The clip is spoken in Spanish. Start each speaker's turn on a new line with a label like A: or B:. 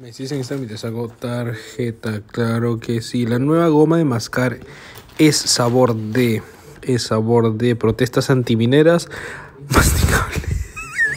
A: Me dicen Instagram y te saco tarjeta. Claro que sí. La nueva goma de mascar es sabor de. Es sabor de protestas antimineras masticable.